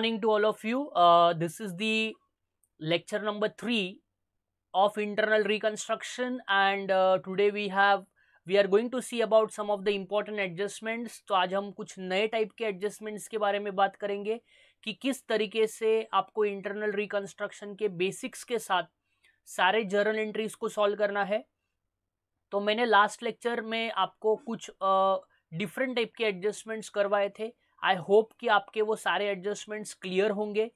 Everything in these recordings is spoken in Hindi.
morning to all of you. Uh, this is the lecture number 3 of internal reconstruction and uh, today we are going to see about some of the important adjustments तो आज हम कुछ नए टाइप के एडजस्टमेंट्स के बारे में बात करेंगे कि किस तरीके से आपको इंटरनल रिकन्स्ट्रक्शन के बेसिक्स के साथ सारे जर्नल एंट्रीज को सॉल्व करना है तो मैंने लास्ट लेक्चर में आपको कुछ डिफरेंट uh, टाइप के एडजस्टमेंट्स करवाए थे आई होप कि आपके वो सारे एडजस्टमेंट्स क्लियर होंगे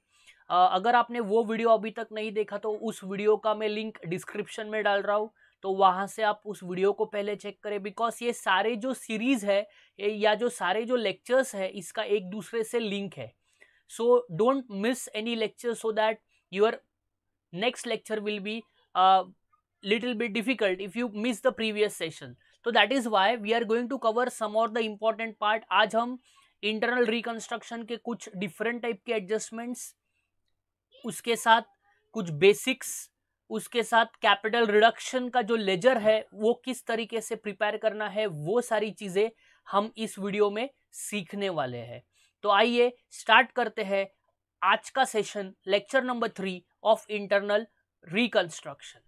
अगर आपने वो वीडियो अभी तक नहीं देखा तो उस वीडियो का मैं लिंक डिस्क्रिप्शन में डाल रहा हूँ तो वहाँ से आप उस वीडियो को पहले चेक करें बिकॉज ये सारे जो सीरीज़ है या जो सारे जो लेक्चर्स है इसका एक दूसरे से लिंक है so don't miss any lecture so that your next lecture will be little bit difficult if you miss the previous session तो that is why we are going to cover some of the important part आज हम इंटरनल रिकंस्ट्रक्शन के कुछ डिफरेंट टाइप के एडजस्टमेंट्स उसके साथ कुछ बेसिक्स उसके साथ कैपिटल रिडक्शन का जो लेजर है वो किस तरीके से प्रिपेयर करना है वो सारी चीज़ें हम इस वीडियो में सीखने वाले हैं तो आइए स्टार्ट करते हैं आज का session lecture number three of internal reconstruction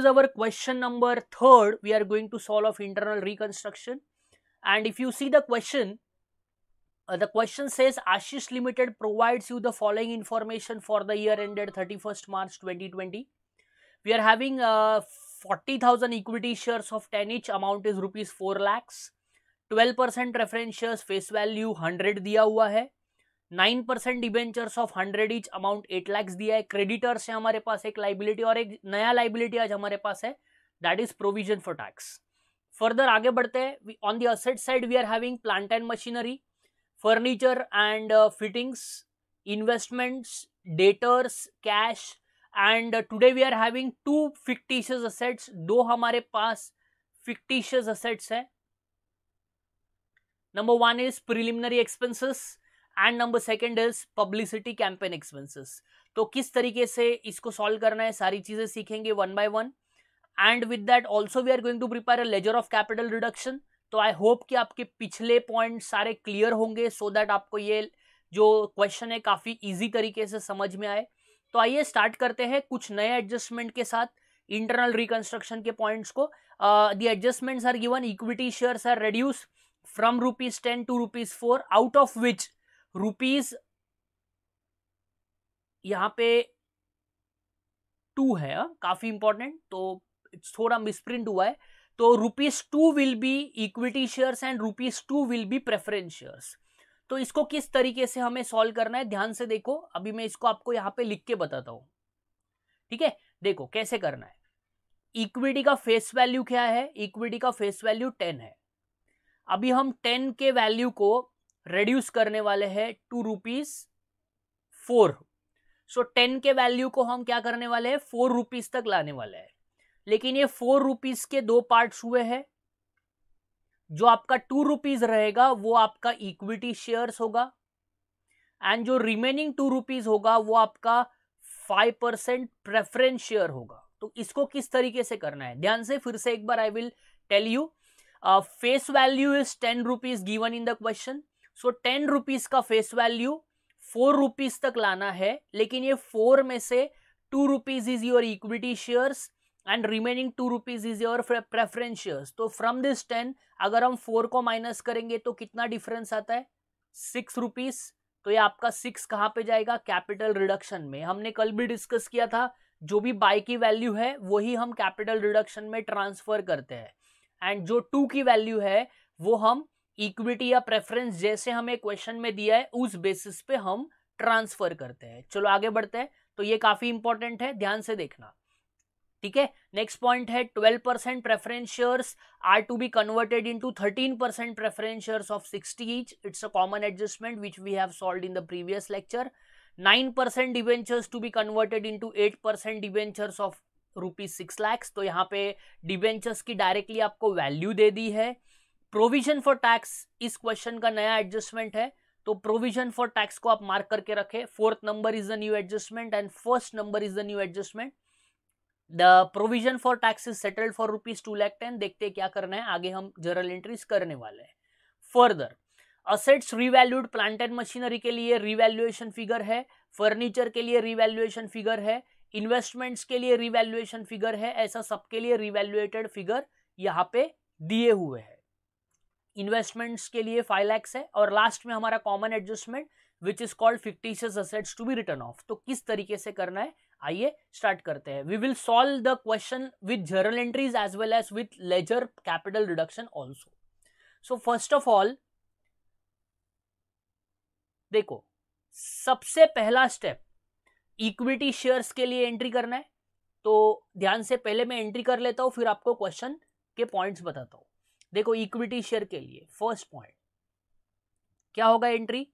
is our question number third. We are going to solve of internal reconstruction. And if you see the question, uh, the question says Ashish Limited provides you the following information for the year ended 31st March 2020. We are having uh, 40,000 equity shares of 10 each amount is rupees 4 lakhs. 12% percent preference shares face value 100 दिया हुआ nine percent debentures of hundred each amount eight lakhs दिया है क्रेडिटर्स है हमारे पास एक लाइबिलिटी और एक नया लाइबिलिटी आज हमारे पास है that is provision for tax further आगे बढ़ते हैं on the asset side we are having plant and machinery furniture and fittings investments debtors cash and today we are having two fictitious assets दो हमारे पास फिक्टिशियस असेट्स है number one is preliminary expenses and number second is publicity campaign expenses तो किस तरीके से इसको सॉल्व करना है सारी चीजें सीखेंगे one by one and with that also we are going to prepare a ledger of capital reduction तो आई होप कि आपके पिछले पॉइंट सारे क्लियर होंगे सो so दैट आपको ये जो क्वेश्चन है काफ़ी इजी तरीके से समझ में आए तो आइए स्टार्ट करते हैं कुछ नए एडजस्टमेंट के साथ इंटरनल रिकंस्ट्रक्शन के पॉइंट्स को the adjustments are given equity shares are reduce from rupees ten to rupees four out of which rupees यहाँ पे टू है हाँ, काफी इंपॉर्टेंट तो इट्स थोड़ा मिसप्रिंट हुआ है तो rupees two will be equity shares and rupees two will be preference shares तो इसको किस तरीके से हमें सॉल्व करना है ध्यान से देखो अभी मैं इसको आपको यहां पे लिख के बताता हूं ठीक है देखो कैसे करना है इक्विटी का फेस वैल्यू क्या है इक्विटी का फेस वैल्यू टेन है अभी हम टेन के वैल्यू को रेड्यूस करने वाले हैं two rupees four so ten के वैल्यू को हम क्या करने वाले हैं फोर रुपीज तक लाने वाले हैं लेकिन ये फोर रुपीज के दो पार्ट्स हुए हैं जो आपका टू रुपीज रहेगा वो आपका इक्विटी शेयर्स होगा एंड जो रिमेनिंग टू रुपीज होगा वो आपका फाइव परसेंट प्रेफरेंस शेयर होगा तो इसको किस तरीके से करना है ध्यान से फिर से एक बार I will tell you face value is ten rupees given in the question so ten rupees का फेस वैल्यू फोर रुपीज तक लाना है लेकिन ये फोर में से two rupees is your equity shares and remaining two rupees is your preference shares तो फ्रॉम दिस टेन अगर हम फोर को माइनस करेंगे तो कितना डिफरेंस आता है सिक्स रुपीज तो ये आपका सिक्स कहाँ पे जाएगा कैपिटल रिडक्शन में हमने कल भी डिस्कस किया था जो भी बाय की वैल्यू है वही हम कैपिटल रिडक्शन में ट्रांसफर करते हैं एंड जो टू की वैल्यू है वो हम इक्विटी या प्रेफरेंस जैसे हमें क्वेश्चन में दिया है उस बेसिस पे हम ट्रांसफर करते हैं चलो आगे बढ़ते हैं तो ये काफी इंपॉर्टेंट है ध्यान से देखना ठीक है नेक्स्ट पॉइंट है 12 percent preference shares are to be converted into 13 percent preference shares of 60 each it's a common adjustment which we have solve in the previous lecture 9 percent debentures to be converted into 8 percent debentures of rupees six lakhs तो यहाँ पे डिवेंचर्स की डायरेक्टली आपको वैल्यू दे दी है प्रोविजन फॉर टैक्स इस क्वेश्चन का नया एडजस्टमेंट है तो प्रोविजन फॉर टैक्स को आप मार्क करके रखें fourth number is the new adjustment and first number is the new adjustment the provision for tax is settled for rupees two lakh ten देखते क्या करना है आगे हम जर्नल एंट्रीज करने वाले हैं further assets revalued plant and machinery के लिए रिवैल्यूएशन फिगर है फर्नीचर के लिए रिवैल्यूएशन फिगर है इन्वेस्टमेंट्स के लिए रिवैल्यूएशन फिगर है ऐसा सबके लिए रिवैल्यूएटेड फिगर यहाँ पे दिए हुए हैं इन्वेस्टमेंट्स के लिए फाइव लैक्स है और लास्ट में हमारा common adjustment which is called fictitious assets to be written off तो किस तरीके से करना है आइए स्टार्ट करते हैं we will solve the question with journal entries as well as with ledger capital reduction also so first of all देखो सबसे पहला स्टेप इक्विटी शेयर्स के लिए एंट्री करना है तो ध्यान से पहले मैं एंट्री कर लेता हूं फिर आपको क्वेश्चन के पॉइंट्स बताता हूं देखो इक्विटी शेयर के लिए फर्स्ट पॉइंट क्या होगा entry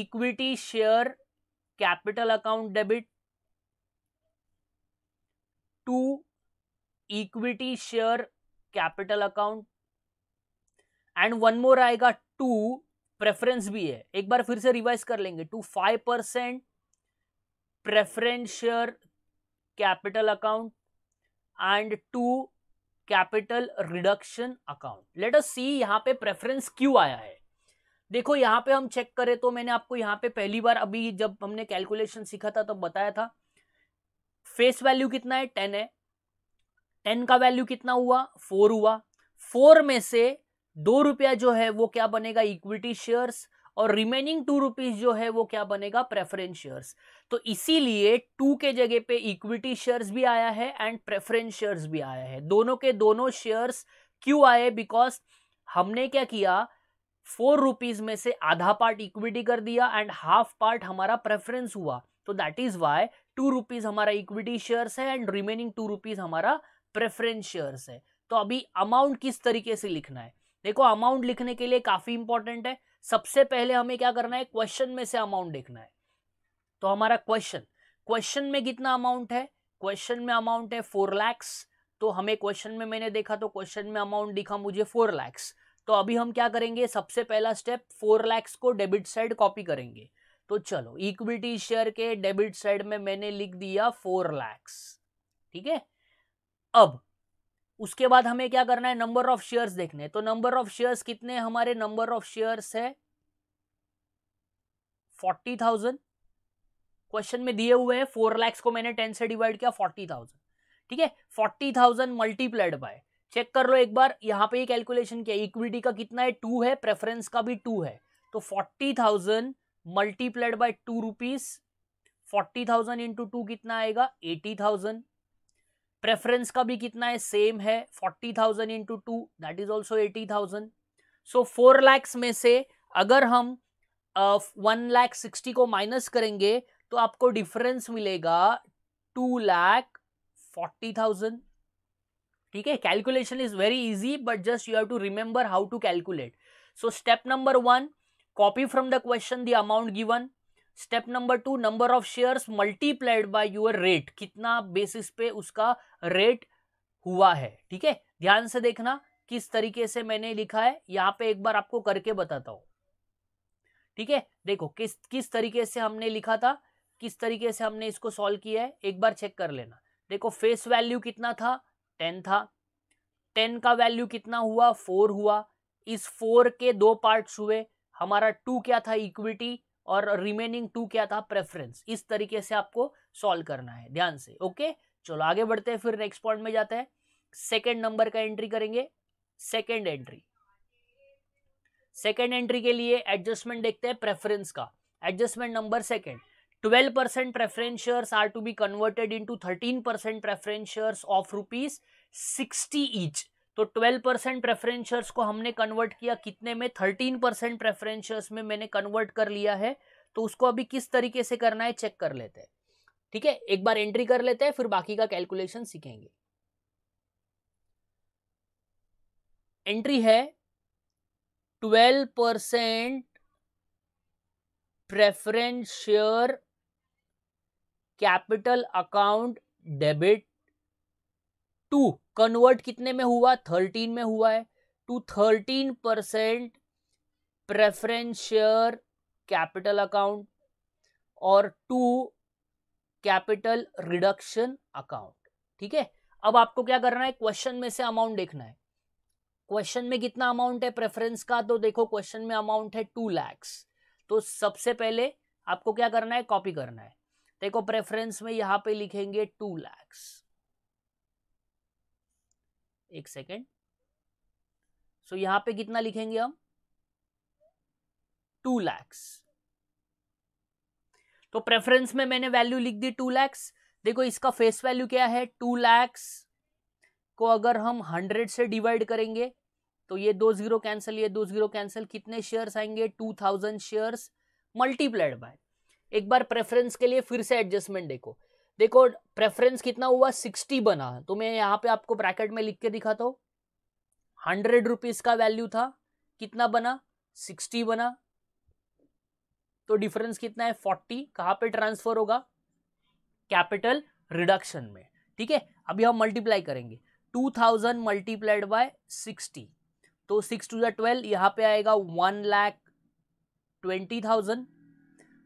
equity share capital account debit to equity share capital account and one more आएगा टू प्रेफरेंस भी है एक बार फिर से रिवाइज कर लेंगे two five percent preference share capital account and to capital reduction account let us see यहाँ पे प्रेफरेंस क्यों आया है देखो यहाँ पे हम चेक करें तो मैंने आपको यहाँ पे पहली बार अभी जब हमने कैलकुलेशन सीखा था तब तो बताया था फेस वैल्यू कितना है टेन है टेन का वैल्यू कितना हुआ फोर हुआ फोर में से दो रुपया जो है वो क्या बनेगा इक्विटी शेयर्स और रिमेनिंग टू रुपीज जो है वो क्या बनेगा प्रेफरेंस शेयर्स तो इसीलिए टू के जगह पे इक्विटी शेयर्स भी आया है एंड प्रेफरेंस शेयर्स भी आया है दोनों के दोनों शेयर्स क्यों आए बिकॉज हमने क्या किया फोर रुपीज में से आधा पार्ट इक्विटी कर दिया एंड हाफ पार्ट हमारा प्रेफरेंस हुआ तो that is why two rupees हमारा इक्विटी शेयर्स है एंड रिमेनिंग टू रुपीज हमारा प्रेफरेंस शेयर्स है तो अभी अमाउंट किस तरीके से लिखना है देखो अमाउंट लिखने के लिए काफी इंपॉर्टेंट है सबसे पहले हमें क्या करना है क्वेश्चन में से अमाउंट देखना है तो हमारा क्वेश्चन क्वेश्चन में कितना अमाउंट है क्वेश्चन में अमाउंट है फोर लैक्स तो हमें क्वेश्चन में मैंने देखा तो क्वेश्चन में अमाउंट दिखा मुझे फोर लैक्स तो अभी हम क्या करेंगे सबसे पहला स्टेप फोर लैक्स को डेबिट साइड कॉपी करेंगे तो चलो इक्विटी शेयर के डेबिट साइड में मैंने लिख दिया फोर लैक्स ठीक है अब उसके बाद हमें क्या करना है नंबर ऑफ शेयर्स देखने तो नंबर ऑफ शेयर्स कितने हमारे नंबर ऑफ शेयर्स है फोर्टी थाउजेंड क्वेश्चन में दिए हुए हैं फोर लैक्स को मैंने टेन से डिवाइड किया फोर्टी थाउजेंड ठीक है forty thousand multiplied by check कर लो एक बार यहाँ पे ये कैलकुलेशन किया इक्विटी का कितना है टू है प्रेफरेंस का भी टू है तो forty thousand multiplied by two rupees forty thousand into two कितना आएगा एटी थाउजेंड प्रेफरेंस का भी कितना है सेम है forty thousand into two that is also eighty thousand so four lakhs में से अगर हम वन लैख सिक्सटी को माइनस करेंगे तो आपको डिफरेंस मिलेगा टू लैख फोर्टी थाउजेंड ठीक है calculation is very easy but just you have to remember how to calculate so step number one copy from the question the amount given step number two number of shares multiplied by your rate कितना बेसिस पे उसका रेट हुआ है ठीक है ध्यान से देखना किस तरीके से मैंने लिखा है यहाँ पे एक बार आपको करके बताता हूं ठीक है देखो किस किस तरीके से हमने लिखा था किस तरीके से हमने इसको सॉल्व किया है एक बार चेक कर लेना देखो फेस वैल्यू कितना था टेन था टेन का वैल्यू कितना हुआ फोर हुआ इस फोर के दो पार्ट्स हुए हमारा टू क्या था इक्विटी और रिमेनिंग टू क्या था प्रेफरेंस इस तरीके से आपको सॉल्व करना है ध्यान से ओके चलो आगे बढ़ते हैं फिर नेक्स्ट पॉइंट में जाते हैं सेकेंड नंबर का एंट्री करेंगे सेकेंड एंट्री सेकेंड एंट्री के लिए एडजस्टमेंट देखते हैं प्रेफरेंस का adjustment number second 12 percent preference shares are to be converted into 13 percent preference shares of rupees sixty each तो 12 परसेंट प्रेफरेंशर्स को हमने कन्वर्ट किया कितने में 13 परसेंट प्रेफरेंशर्स में मैंने कन्वर्ट कर लिया है तो उसको अभी किस तरीके से करना है चेक कर लेते हैं ठीक है एक बार एंट्री कर लेते हैं फिर बाकी का कैलकुलेशन सीखेंगे एंट्री है twelve percent preference share capital account debit to convert कितने में हुआ थर्टीन में हुआ है to thirteen percent preference share capital account और टू कैपिटल रिडक्शन अकाउंट ठीक है अब आपको क्या करना है क्वेश्चन में से अमाउंट देखना है क्वेश्चन में कितना अमाउंट है प्रेफरेंस का तो देखो क्वेश्चन में अमाउंट है टू लैक्स तो सबसे पहले आपको क्या करना है कॉपी करना है देखो प्रेफरेंस में यहां पे लिखेंगे टू लैक्स एक सेकेंड सो so, यहां पे कितना लिखेंगे हम टू लैक्स तो प्रेफरेंस में मैंने वैल्यू लिख दी टू लैक्स देखो इसका फेस वैल्यू क्या है टू लैक्स को अगर हम हंड्रेड से डिवाइड करेंगे तो ये दो जीरो कैंसिल ये दो जीरो कैंसिल कितने शेयर्स आएंगे two thousand shares multiplied by एक बार प्रेफरेंस के लिए फिर से एडजस्टमेंट देखो देखो प्रेफरेंस कितना हुआ सिक्सटी बना तो मैं यहाँ पे आपको ब्रैकेट में लिख के दिखाता हूँ हंड्रेड रुपीज का वैल्यू था कितना बना सिक्सटी बना तो डिफरेंस कितना है फोर्टी कहाँ पे ट्रांसफर होगा कैपिटल रिडक्शन में ठीक है अभी हम मल्टीप्लाई करेंगे two thousand multiplied by sixty तो सिक्स टू जै ट्वेल्व यहाँ पे आएगा वन लैख ट्वेंटी थाउजेंड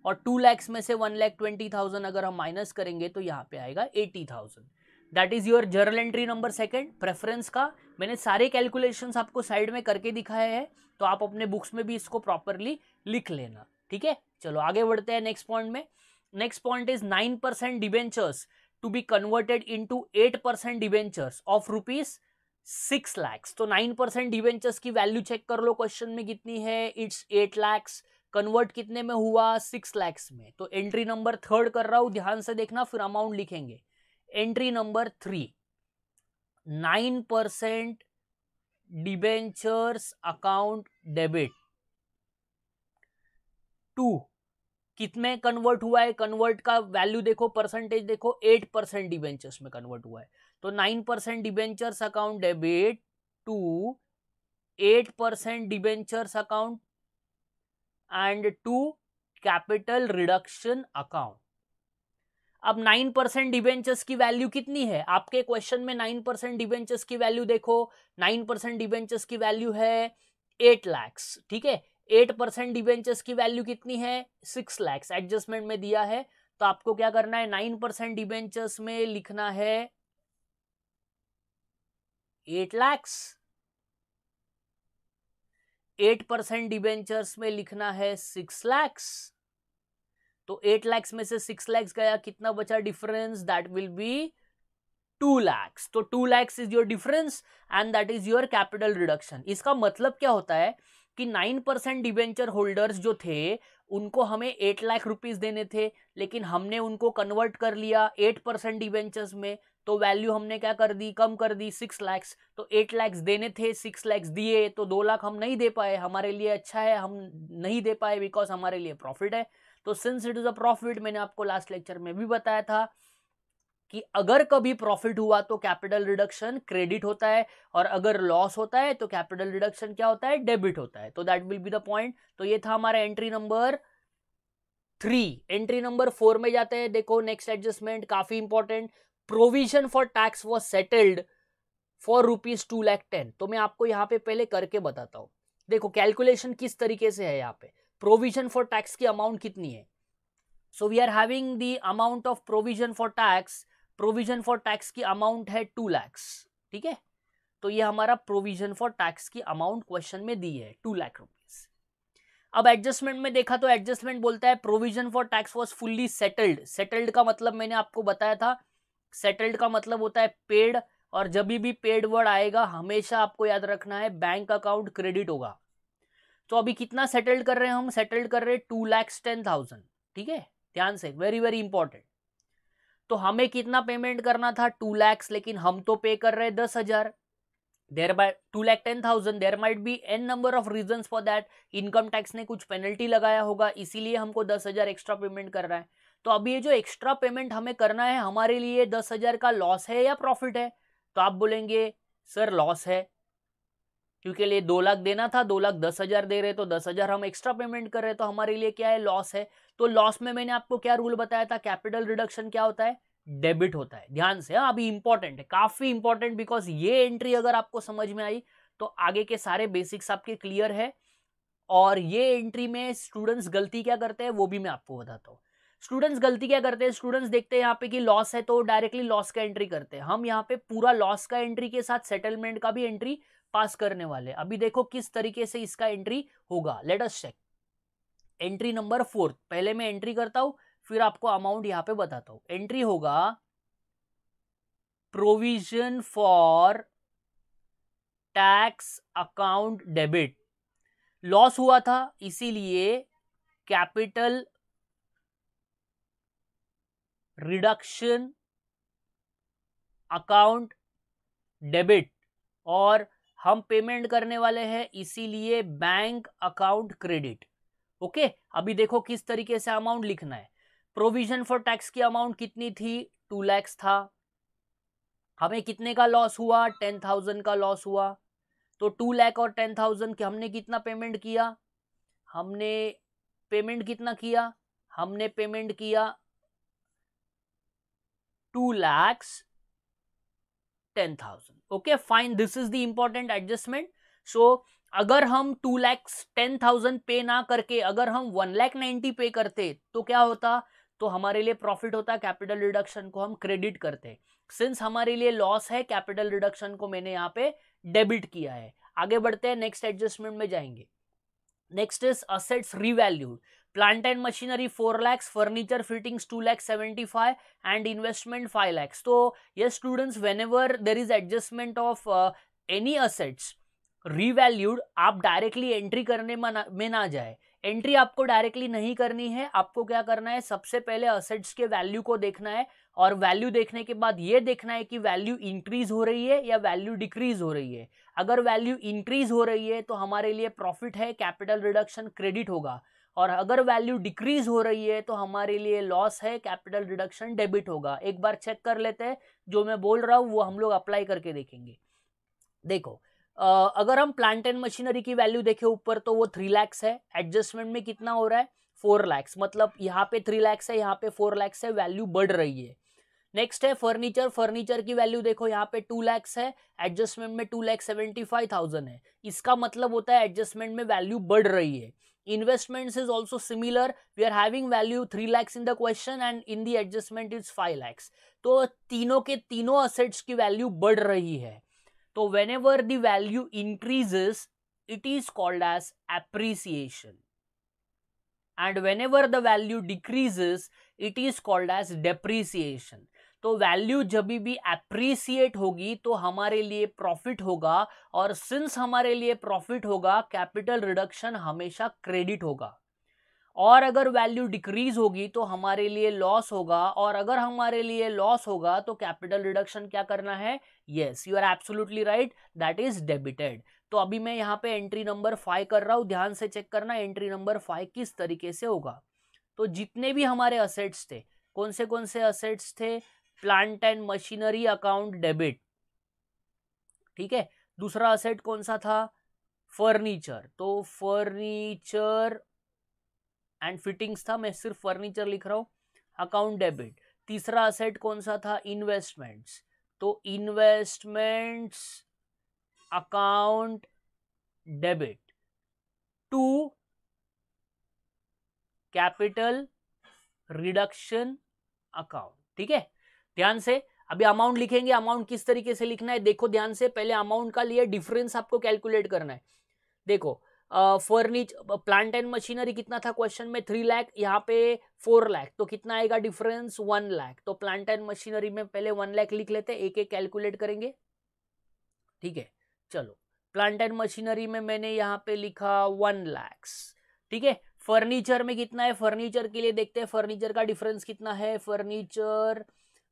और टू लैक्स में से वन लैख ट्वेंटी थाउजेंड अगर हम माइनस करेंगे तो यहाँ पे आएगा eighty thousand that is your journal entry number second preference का मैंने सारे कैलकुलेशन आपको साइड में करके दिखाए हैं तो आप अपने बुक्स में भी इसको प्रॉपरली लिख लेना ठीक है चलो आगे बढ़ते हैं नेक्स्ट पॉइंट में next point is nine percent debentures to be converted to eight percent debentures of rupees six lakhs तो नाइन परसेंट डिबेंचर्स की वैल्यू चेक कर लो क्वेश्चन में कितनी है इट्स एट लैक्स कन्वर्ट कितने में हुआ सिक्स लैक्स में तो एंट्री नंबर थर्ड कर रहा हूं ध्यान से देखना फिर अमाउंट लिखेंगे entry number three nine percent debentures account debit to कितने कन्वर्ट हुआ है कन्वर्ट का वैल्यू देखो परसेंटेज देखो एट परसेंट डिबेंचर्स में कन्वर्ट हुआ है तो nine percent debentures account debit to eight percent debentures account and to capital reduction account अब नाइन परसेंट डिवेंचर्स की वैल्यू कितनी है आपके क्वेश्चन में नाइन परसेंट डिवेंचर्स की वैल्यू देखो नाइन परसेंट डिवेंचर्स की वैल्यू है एट लैक्स ठीक है एट परसेंट डिवेंचर्स की वैल्यू कितनी है सिक्स लैक्स एडजस्टमेंट में दिया है तो आपको क्या करना है नाइन परसेंट डिवेंचर्स में लिखना है eight lakhs eight percent debentures में लिखना है सिक्स लैक्स तो एट लैक्स में से सिक्स लैक्स गया कितना बचा difference that will be two lakhs तो two lakhs is your difference and that is your capital reduction इसका मतलब क्या होता है कि नाइन परसेंट डिवेंचर होल्डर्स जो थे उनको हमें एट लाख रुपीज़ देने थे लेकिन हमने उनको कन्वर्ट कर लिया एट परसेंट डिवेंचर्स में तो वैल्यू हमने क्या कर दी कम कर दी सिक्स लैक्स तो एट लैक्स देने थे सिक्स लैक्स दिए तो दो लाख हम नहीं दे पाए हमारे लिए अच्छा है हम नहीं दे पाए बिकॉज हमारे लिए प्रॉफिट है तो since it is a profit मैंने आपको लास्ट लेक्चर में भी बताया था कि अगर कभी प्रॉफिट हुआ तो कैपिटल रिडक्शन क्रेडिट होता है और अगर लॉस होता है तो कैपिटल रिडक्शन क्या होता है डेबिट होता है तो that will be the point तो ये था हमारा entry number three entry number four में जाते हैं देखो नेक्स्ट एडजस्टमेंट काफी important provision for tax was settled for rupees two lakh ten तो मैं आपको यहाँ पे पहले करके बताता हूँ देखो कैलकुलेशन किस तरीके से है यहाँ पे प्रोविजन फॉर टैक्स की अमाउंट कितनी है so we are having the amount of provision for tax provision for tax की अमाउंट है टू लैक्स ठीक है तो ये हमारा प्रोविजन फॉर टैक्स की अमाउंट क्वेश्चन में दी है टू लैख रुपीज अब एडजस्टमेंट में देखा तो एडजस्टमेंट बोलता है provision for tax was fully settled settled का मतलब मैंने आपको बताया था सेटल्ड का मतलब होता है पेड और जब भी पेड वर्ड आएगा हमेशा आपको याद रखना है बैंक अकाउंट क्रेडिट होगा तो अभी कितना सेटल्ड कर रहे हैं हम सेटल्ड कर रहे हैं टू लैक्स टेन थाउजेंड ठीक है ध्यान से वेरी वेरी इंपॉर्टेंट तो हमें कितना पेमेंट करना था टू लैक्स लेकिन हम तो पे कर रहे दस हजार thereby two lakh ten thousand there might be an number of reason for that income tax ने कुछ पेनल्टी लगाया होगा इसीलिए हमको दस हजार एक्स्ट्रा पेमेंट कर रहा है तो अब ये जो एक्स्ट्रा पेमेंट हमें करना है हमारे लिए दस हजार का लॉस है या प्रॉफिट है तो आप बोलेंगे सर लॉस है क्योंकि लिए दो लाख देना था दो लाख दस हजार दे रहे तो दस हजार हम एक्स्ट्रा पेमेंट कर रहे तो हमारे लिए क्या है लॉस है तो लॉस में मैंने आपको क्या रूल बताया था कैपिटल रिडक्शन क्या होता है डेबिट होता है ध्यान से हाँ अभी इंपॉर्टेंट है काफी इंपॉर्टेंट बिकॉज ये एंट्री अगर आपको समझ में आई तो आगे के सारे बेसिक्स आपके क्लियर है और ये एंट्री में स्टूडेंट्स गलती क्या करते हैं वो भी मैं आपको बताता हूँ स्टूडेंट्स गलती क्या करते हैं स्टूडेंट्स देखते हैं यहाँ पे कि लॉस है तो डायरेक्टली लॉस का एंट्री करते हैं हम यहाँ पे पूरा लॉस का एंट्री के साथ सेटलमेंट का भी एंट्री पास करने वाले अभी देखो किस तरीके से इसका एंट्री होगा let's check entry number fourth पहले मैं एंट्री करता हूं फिर आपको अमाउंट यहां पे बताता हूं एंट्री होगा provision for tax account debit loss हुआ था इसीलिए कैपिटल रिडक्शन अकाउंट डेबिट और हम पेमेंट करने वाले हैं इसीलिए बैंक अकाउंट क्रेडिट ओके अभी देखो किस तरीके से अमाउंट लिखना है प्रोविजन फॉर टैक्स की अमाउंट कितनी थी टू लैक्स था हमें कितने का लॉस हुआ टेन थाउजेंड का लॉस हुआ तो टू लैख और टेन थाउजेंड के हमने कितना पेमेंट किया हमने पेमेंट कितना किया हमने पेमेंट किया two lakhs ten thousand okay fine this is the important adjustment so अगर हम टू लैक्स टेन थाउजेंड पे ना करके अगर हम वन लैख नाइन्टी पे करते तो क्या होता तो हमारे लिए प्रॉफिट होता कैपिटल रिडक्शन को हम क्रेडिट करते सिंस हमारे लिए लॉस है कैपिटल रिडक्शन को मैंने यहाँ पे डेबिट किया है आगे बढ़ते हैं नेक्स्ट एडजस्टमेंट में जाएंगे next is assets revalued plant and machinery four lakhs furniture fittings two lakhs seventy five and investment five lakhs तो ये students whenever there is adjustment of any assets revalued आप डायरेक्टली एंट्री करने में ना जाए एंट्री आपको डायरेक्टली नहीं करनी है आपको क्या करना है सबसे पहले असेट्स के वैल्यू को देखना है और वैल्यू देखने के बाद ये देखना है कि वैल्यू इंक्रीज हो रही है या वैल्यू डिक्रीज हो रही है अगर वैल्यू इंक्रीज हो रही है तो हमारे लिए प्रॉफिट है कैपिटल रिडक्शन क्रेडिट होगा और अगर वैल्यू डिक्रीज हो रही है तो हमारे लिए लॉस है कैपिटल रिडक्शन डेबिट होगा एक बार चेक कर लेते हैं जो मैं बोल रहा हूँ वो हम लोग अप्लाई करके देखेंगे देखो Uh, अगर हम प्लांट एंड मशीनरी की वैल्यू देखें ऊपर तो वो थ्री लैक्स है एडजस्टमेंट में कितना हो रहा है फोर लैक्स मतलब यहाँ पे थ्री लैक्स है यहाँ पे फोर लैक्स है वैल्यू बढ़ रही है नेक्स्ट है फर्नीचर फर्नीचर की वैल्यू देखो यहाँ पे टू लैक्स है एडजस्टमेंट में two lakhs seventy five thousand है इसका मतलब होता है एडजस्टमेंट में वैल्यू बढ़ रही है investments is also similar we are having value 3 lakhs in the question and in the adjustment is 5 lakhs to tino ke tino assets ki value badh rahi hai to whenever the value increases it is called as appreciation and whenever the value decreases it is called as depreciation तो वैल्यू जब भी अप्रिसिएट होगी तो हमारे लिए प्रॉफिट होगा और सिंस हमारे लिए प्रॉफिट होगा कैपिटल रिडक्शन हमेशा क्रेडिट होगा और अगर वैल्यू डिक्रीज होगी तो हमारे लिए लॉस होगा और अगर हमारे लिए लॉस होगा तो कैपिटल रिडक्शन क्या करना है yes you are absolutely right that is debited तो अभी मैं यहाँ पे एंट्री नंबर फाइव कर रहा हूँ ध्यान से चेक करना एंट्री नंबर फाइव किस तरीके से होगा तो जितने भी हमारे असेट्स थे कौन से कौन से असेट्स थे plant and machinery account debit ठीक है दूसरा असेट कौन सा था फर्नीचर तो फर्नीचर एंड फिटिंग्स था मैं सिर्फ फर्नीचर लिख रहा हूं अकाउंट डेबिट तीसरा असेट कौन सा था इन्वेस्टमेंट्स तो investments account debit to capital reduction account ठीक है ध्यान से अभी अमाउंट लिखेंगे अमाउंट किस तरीके से लिखना है देखो ध्यान से पहले अमाउंट का लिए डिफरेंस आपको कैलकुलेट करना है देखो फर्नीचर प्लांट एंड मशीनरी कितना था क्वेश्चन में थ्री लाख यहाँ पे फोर लाख तो कितना आएगा डिफरेंस वन लाख तो प्लांट एंड मशीनरी में पहले वन लाख लिख लेते हैं एक एक कैलकुलेट करेंगे ठीक है चलो प्लांट एंड मशीनरी में मैंने यहाँ पे लिखा वन लैक्स ठीक है फर्नीचर में कितना है फर्नीचर के लिए देखते हैं फर्नीचर का डिफरेंस कितना है फर्नीचर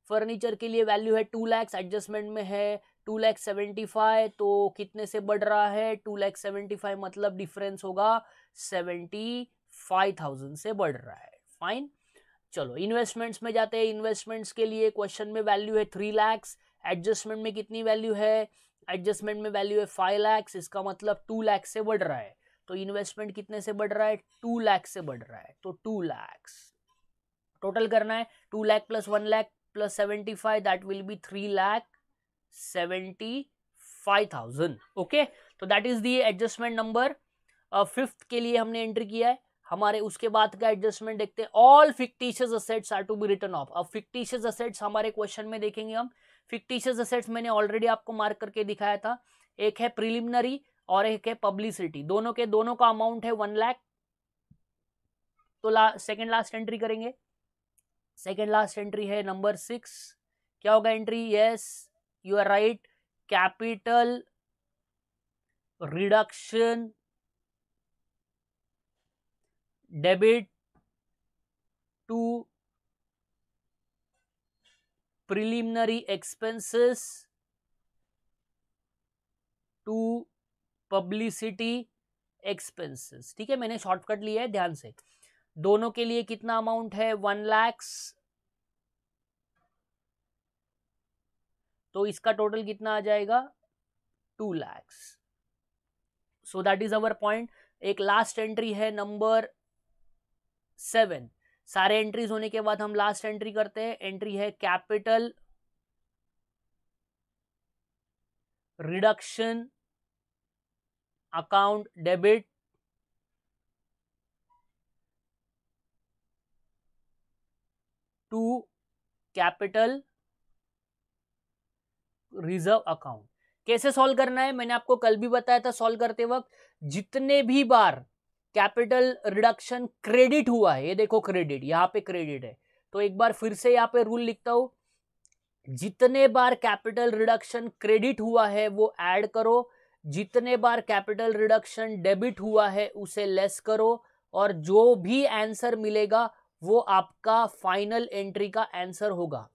फर्नीचर के लिए वैल्यू है टू लैक्स एडजस्टमेंट में है टू लैख सेवेंटी फाइव तो कितने से बढ़ रहा है टू लैक्स सेवेंटी फाइव मतलब डिफरेंस होगा सेवेंटी फाइव थाउजेंड से बढ़ रहा है फाइन चलो इन्वेस्टमेंट्स में जाते हैं इन्वेस्टमेंट्स के लिए क्वेश्चन में वैल्यू है थ्री लैक्स एडजस्टमेंट में कितनी वैल्यू है एडजस्टमेंट में वैल्यू है फाइव लैक्स इसका मतलब टू लैक्स से बढ़ रहा है तो इन्वेस्टमेंट कितने से बढ़ रहा है टू लैक्स से बढ़ रहा है तो टू लैक्स टोटल करना है two lakh plus one lakh plus seventy five that will be three be seventy five thousand okay तो that is the adjustment number fifth के लिए हमने एंट्री किया है हमारे उसके बाद का एडजस्टमेंट देखते हैं all fictitious assets are to be written off अब फिक्टिशियस असेट्स हमारे क्वेश्चन में देखेंगे हम फिक्टिशियस असेट्स मैंने ऑलरेडी आपको मार्क करके दिखाया था एक है प्रिलिमिनरी और एक है पब्लिसिटी दोनों के दोनों का अमाउंट है वन लाख तो ला सेकेंड लास्ट एंट्री करेंगे सेकेंड लास्ट एंट्री है नंबर सिक्स क्या होगा entry yes you are right capital reduction debit to preliminary expenses to publicity expenses ठीक है मैंने शॉर्टकट लिया है ध्यान से दोनों के लिए कितना अमाउंट है वन लैक्स तो इसका टोटल कितना आ जाएगा two lakhs so that is our point एक लास्ट एंट्री है नंबर सेवन सारे एंट्रीज होने के बाद हम लास्ट एंट्री करते हैं एंट्री है capital reduction account debit to capital reserve account कैसे सॉल्व करना है मैंने आपको कल भी बताया था सॉल्व करते वक्त जितने भी बार कैपिटल रिडक्शन क्रेडिट हुआ है ये देखो क्रेडिट यहाँ पे क्रेडिट है तो एक बार फिर से यहाँ पे रूल लिखता हूँ जितने बार कैपिटल रिडक्शन क्रेडिट हुआ है वो ऐड करो जितने बार कैपिटल रिडक्शन डेबिट हुआ है उसे लेस करो और जो भी आंसर मिलेगा वो आपका फाइनल एंट्री का आंसर होगा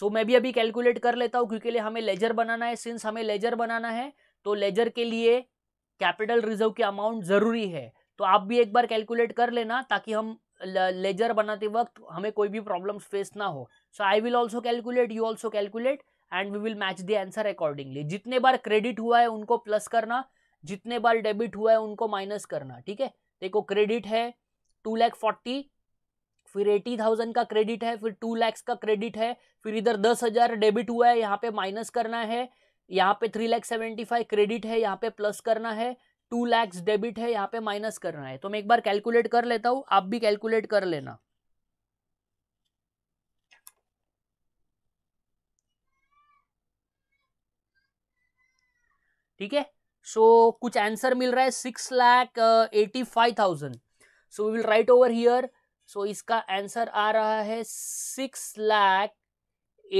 सो so, मैं भी अभी कैलकुलेट कर लेता हूँ क्योंकि लिए हमें लेजर बनाना है सिंस हमें लेजर बनाना है तो लेजर के लिए कैपिटल रिजर्व की अमाउंट ज़रूरी है तो आप भी एक बार कैलकुलेट कर लेना ताकि हम लेजर बनाते वक्त हमें कोई भी प्रॉब्लम फेस ना हो so I will also calculate you also calculate and we will match the answer accordingly जितने बार क्रेडिट हुआ है उनको प्लस करना जितने बार डेबिट हुआ है उनको माइनस करना ठीक है देखो क्रेडिट है टू लैख फोर्टी फिर एटी थाउजेंड का क्रेडिट है फिर टू लैक्स का क्रेडिट है फिर इधर दस हज़ार डेबिट हुआ है यहाँ पे माइनस करना है यहाँ पे three lakh seventy five credit है यहाँ पे प्लस करना है टू लैक्स डेबिट है यहाँ पे माइनस करना है तो मैं एक बार कैलकुलेट कर लेता हूँ आप भी कैलकुलेट कर लेना ठीक है सो कुछ आंसर मिल रहा है six lakh eighty five thousand so we will write over here so इसका आंसर आ रहा है six lakh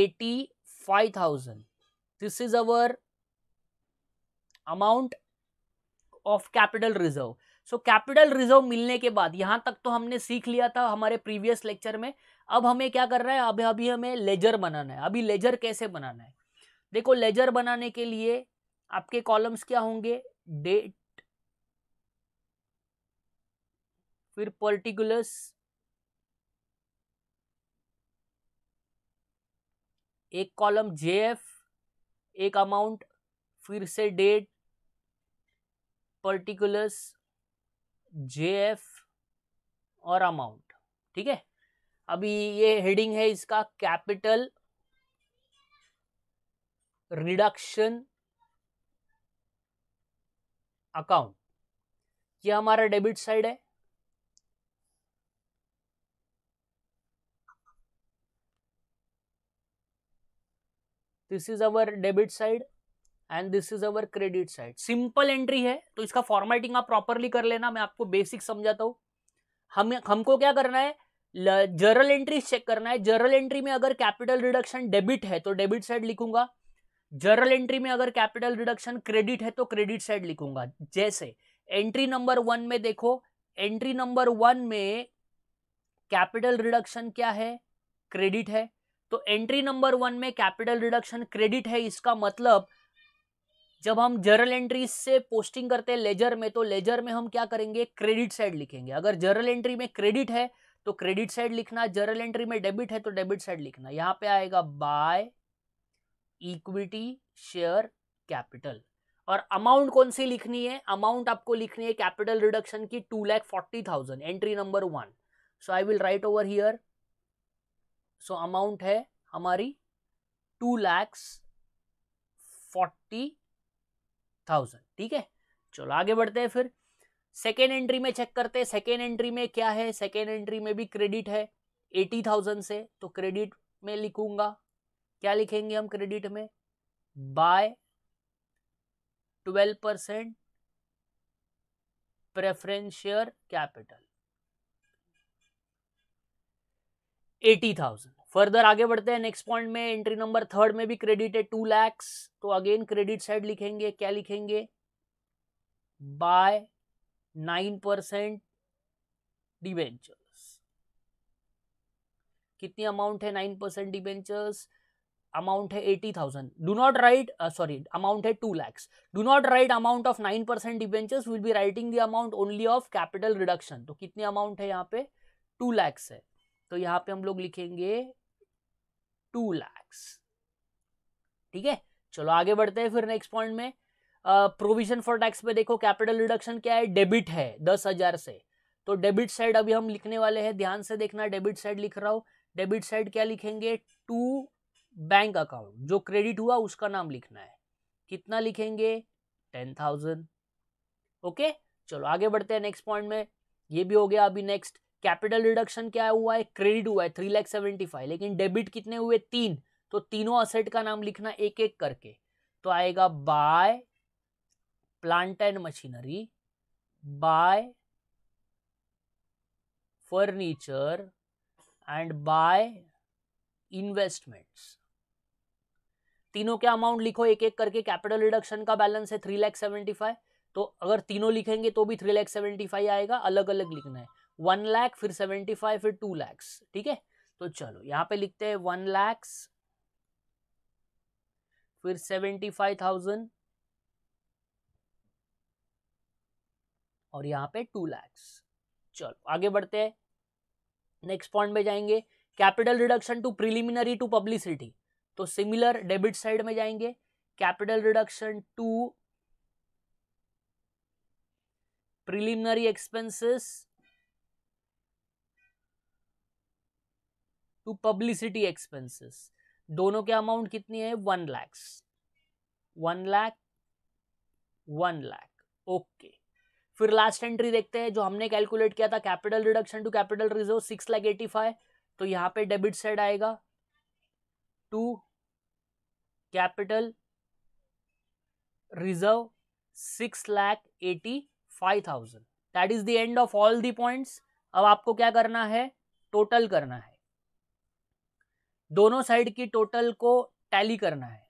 eighty five thousand this is our amount of capital reserve so capital reserve मिलने के बाद यहां तक तो हमने सीख लिया था हमारे प्रीवियस लेक्चर में अब हमें क्या कर रहा है अभी अभी हमें लेजर बनाना है अभी लेजर कैसे बनाना है देखो लेजर बनाने के लिए आपके कॉलम्स क्या होंगे डेट फिर पर्टिकुलर्स एक कॉलम जे एफ एक अमाउंट फिर से डेट पर्टिकुलर्स जे एफ और अमाउंट ठीक है अभी ये हेडिंग है इसका कैपिटल रिडक्शन अकाउंट ये हमारा डेबिट साइड है this is our debit side and this is our credit side simple entry है तो इसका फॉर्मेटिंग आप प्रॉपरली कर लेना मैं आपको बेसिक समझाता हूँ हम हमको क्या करना है जर्नल एंट्री चेक करना है जर्नल एंट्री में अगर कैपिटल रिडक्शन डेबिट है तो डेबिट साइड लिखूंगा जर्नल एंट्री में अगर कैपिटल रिडक्शन क्रेडिट है तो क्रेडिट साइड लिखूंगा जैसे एंट्री नंबर वन में देखो एंट्री नंबर वन में कैपिटल रिडक्शन क्या है क्रेडिट है तो एंट्री नंबर वन में कैपिटल रिडक्शन क्रेडिट है इसका मतलब जब हम जर्नल एंट्री से पोस्टिंग करते हैं लेजर में तो लेजर में हम क्या करेंगे क्रेडिट साइड लिखेंगे अगर जर्नल एंट्री में क्रेडिट है तो क्रेडिट साइड लिखना जर्नल एंट्री में डेबिट है तो डेबिट साइड लिखना यहां पे आएगा बाय इक्विटी शेयर कैपिटल और अमाउंट कौन सी लिखनी है अमाउंट आपको लिखनी है कैपिटल रिडक्शन की two lakh forty thousand entry number one so I will write over here so amount है हमारी टू लैक्स फोर्टी थाउजेंड ठीक है चलो आगे बढ़ते हैं फिर सेकेंड एंट्री में चेक करते हैं सेकेंड एंट्री में क्या है सेकेंड एंट्री में भी क्रेडिट है एटी थाउजेंड से तो क्रेडिट में लिखूंगा क्या लिखेंगे हम क्रेडिट में by twelve percent preference share capital eighty thousand further आगे बढ़ते हैं नेक्स्ट पॉइंट में एंट्री नंबर थर्ड में भी क्रेडिट है टू लैक्स तो अगेन क्रेडिट साइड लिखेंगे क्या लिखेंगे बाय नाइन परसेंट डिबेंचर्स कितनी अमाउंट है नाइन परसेंट डिबेंचर्स अमाउंट है eighty thousand do not write sorry amount है two lakhs do not write amount of nine percent debentures will be writing the amount only of capital reduction तो कितनी अमाउंट है यहाँ पे टू लैक्स है तो यहाँ पे हम लोग लिखेंगे टू लैक्स ठीक है चलो आगे बढ़ते हैं फिर नेक्स्ट पॉइंट में प्रोविजन फॉर टैक्स पे देखो कैपिटल रिडक्शन क्या है डेबिट है दस हजार से तो डेबिट साइड अभी हम लिखने वाले हैं ध्यान से देखना डेबिट साइड लिख रहा हूं डेबिट साइड क्या लिखेंगे टू बैंक अकाउंट जो क्रेडिट हुआ उसका नाम लिखना है कितना लिखेंगे टेन थाउजेंड ओके चलो आगे बढ़ते हैं नेक्स्ट पॉइंट में ये भी हो गया अभी नेक्स्ट कैपिटल रिडक्शन क्या हुआ है क्रेडिट हुआ है थ्री लैख सेवेंटी फाइव लेकिन डेबिट कितने हुए तीन तो तीनों असेट का नाम लिखना एक एक करके तो आएगा by plant and machinery by furniture and by investments तीनों के अमाउंट लिखो एक एक करके कैपिटल रिडक्शन का बैलेंस है थ्री लैख सेवेंटी फाइव तो अगर तीनों लिखेंगे तो भी थ्री लैख सेवेंटी फाइव आएगा अलग अलग लिखना है वन लाख फिर सेवेंटी फाइव फिर टू लैक्स ठीक है तो चलो यहाँ पे लिखते हैं वन लैक्स फिर सेवेंटी फाइव थाउजेंड और यहाँ पे टू लैक्स चलो आगे बढ़ते हैं नेक्स्ट पॉइंट में जाएंगे capital reduction to preliminary to publicity तो सिमिलर डेबिट साइड में जाएंगे capital reduction to preliminary expenses to publicity expenses दोनों के अमाउंट कितनी है one lakhs one lakh one lakh okay फिर लास्ट एंट्री देखते हैं जो हमने कैलकुलेट किया था capital reduction to capital reserve six lakh eighty five तो यहां पे डेबिट साइड आएगा to capital reserve six lakh eighty five thousand that is the end of all the points अब आपको क्या करना है टोटल करना है दोनों साइड की टोटल को टैली करना है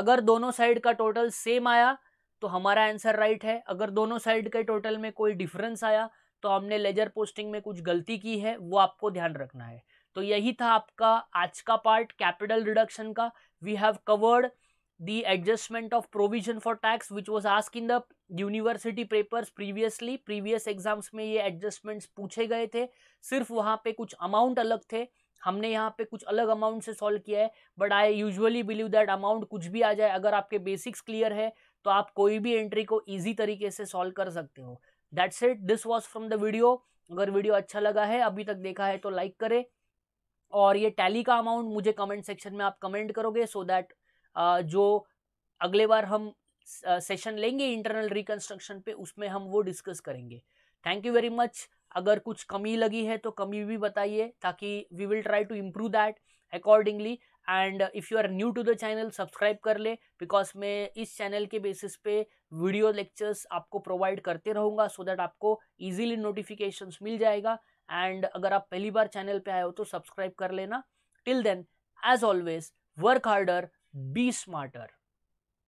अगर दोनों साइड का टोटल सेम आया तो हमारा आंसर राइट है अगर दोनों साइड के टोटल में कोई डिफरेंस आया तो हमने लेजर पोस्टिंग में कुछ गलती की है वो आपको ध्यान रखना है तो यही था आपका आज का पार्ट कैपिटल रिडक्शन का we have covered the adjustment of provision for tax which was ask in the university papers previously previous exams में ये एडजस्टमेंट्स पूछे गए थे सिर्फ वहाँ पे कुछ अमाउंट अलग थे हमने यहाँ पे कुछ अलग अमाउंट से सॉल्व किया है but I usually believe that amount कुछ भी आ जाए अगर आपके बेसिक्स क्लियर है तो आप कोई भी एंट्री को ईजी तरीके से सॉल्व कर सकते हो that's it this was from the video अगर वीडियो अच्छा लगा है अभी तक देखा है तो लाइक करें और ये टैली का अमाउंट मुझे कमेंट सेक्शन में आप कमेंट करोगे सो so दैट uh, जो अगले बार हम सेशन uh, लेंगे इंटरनल रिकंस्ट्रक्शन पे उसमें हम वो डिस्कस करेंगे थैंक यू वेरी मच अगर कुछ कमी लगी है तो कमी भी बताइए ताकि we will try to improve that accordingly and if you are new to the channel subscribe कर ले बिकॉज मैं इस चैनल के बेसिस पे वीडियो लेक्चर्स आपको प्रोवाइड करते रहूँगा सो so दैट आपको ईजिली नोटिफिकेशंस मिल जाएगा एंड अगर आप पहली बार चैनल पे आए हो तो सब्सक्राइब कर लेना till then as always work harder be smarter